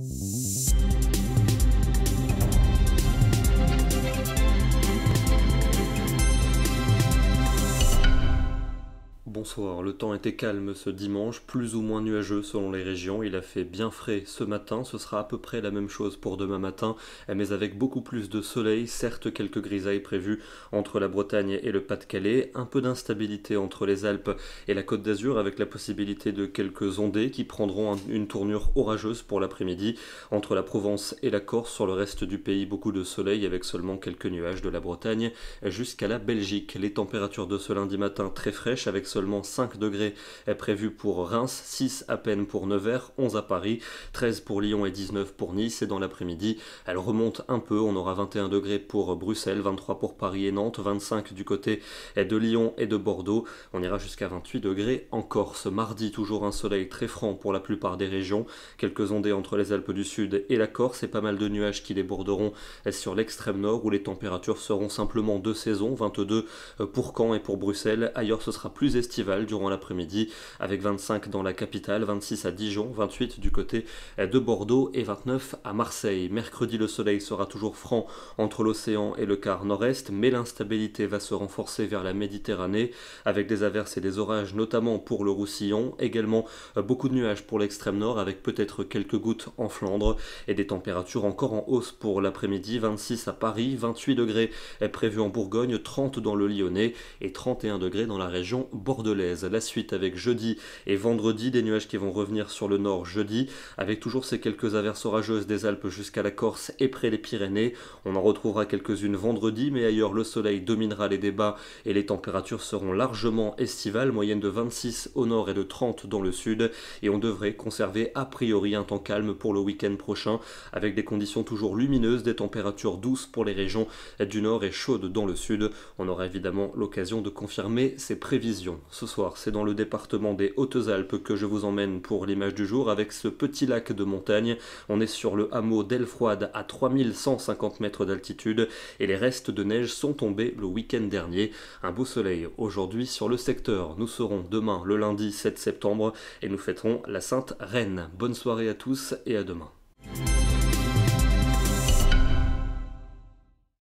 Thank you. Bonsoir, le temps était calme ce dimanche, plus ou moins nuageux selon les régions, il a fait bien frais ce matin, ce sera à peu près la même chose pour demain matin, mais avec beaucoup plus de soleil, certes quelques grisailles prévues entre la Bretagne et le Pas-de-Calais, un peu d'instabilité entre les Alpes et la Côte d'Azur avec la possibilité de quelques ondées qui prendront une tournure orageuse pour l'après-midi, entre la Provence et la Corse, sur le reste du pays beaucoup de soleil avec seulement quelques nuages de la Bretagne jusqu'à la Belgique, les températures de ce lundi matin très fraîches avec seulement 5 degrés est prévu pour Reims, 6 à peine pour Nevers, 11 à Paris, 13 pour Lyon et 19 pour Nice. Et dans l'après-midi, elle remonte un peu. On aura 21 degrés pour Bruxelles, 23 pour Paris et Nantes, 25 du côté de Lyon et de Bordeaux. On ira jusqu'à 28 degrés en Corse. Mardi, toujours un soleil très franc pour la plupart des régions. Quelques ondées entre les Alpes du Sud et la Corse et pas mal de nuages qui déborderont sur l'extrême nord où les températures seront simplement de saison, 22 pour Caen et pour Bruxelles. Ailleurs, ce sera plus durant l'après-midi, avec 25 dans la capitale, 26 à Dijon, 28 du côté eh, de Bordeaux et 29 à Marseille. Mercredi, le soleil sera toujours franc entre l'océan et le quart nord-est, mais l'instabilité va se renforcer vers la Méditerranée, avec des averses et des orages, notamment pour le Roussillon, également euh, beaucoup de nuages pour l'extrême nord, avec peut-être quelques gouttes en Flandre, et des températures encore en hausse pour l'après-midi, 26 à Paris, 28 degrés est eh, prévu en Bourgogne, 30 dans le Lyonnais et 31 degrés dans la région Bordeaux. La suite avec jeudi et vendredi, des nuages qui vont revenir sur le nord jeudi, avec toujours ces quelques averses orageuses des Alpes jusqu'à la Corse et près des Pyrénées. On en retrouvera quelques-unes vendredi, mais ailleurs le soleil dominera les débats et les températures seront largement estivales, moyenne de 26 au nord et de 30 dans le sud, et on devrait conserver a priori un temps calme pour le week-end prochain, avec des conditions toujours lumineuses, des températures douces pour les régions du nord et chaudes dans le sud. On aura évidemment l'occasion de confirmer ces prévisions ce soir, c'est dans le département des Hautes-Alpes que je vous emmène pour l'image du jour avec ce petit lac de montagne. On est sur le hameau d'Elfroide à 3150 mètres d'altitude et les restes de neige sont tombés le week-end dernier. Un beau soleil aujourd'hui sur le secteur. Nous serons demain le lundi 7 septembre et nous fêterons la Sainte Reine. Bonne soirée à tous et à demain.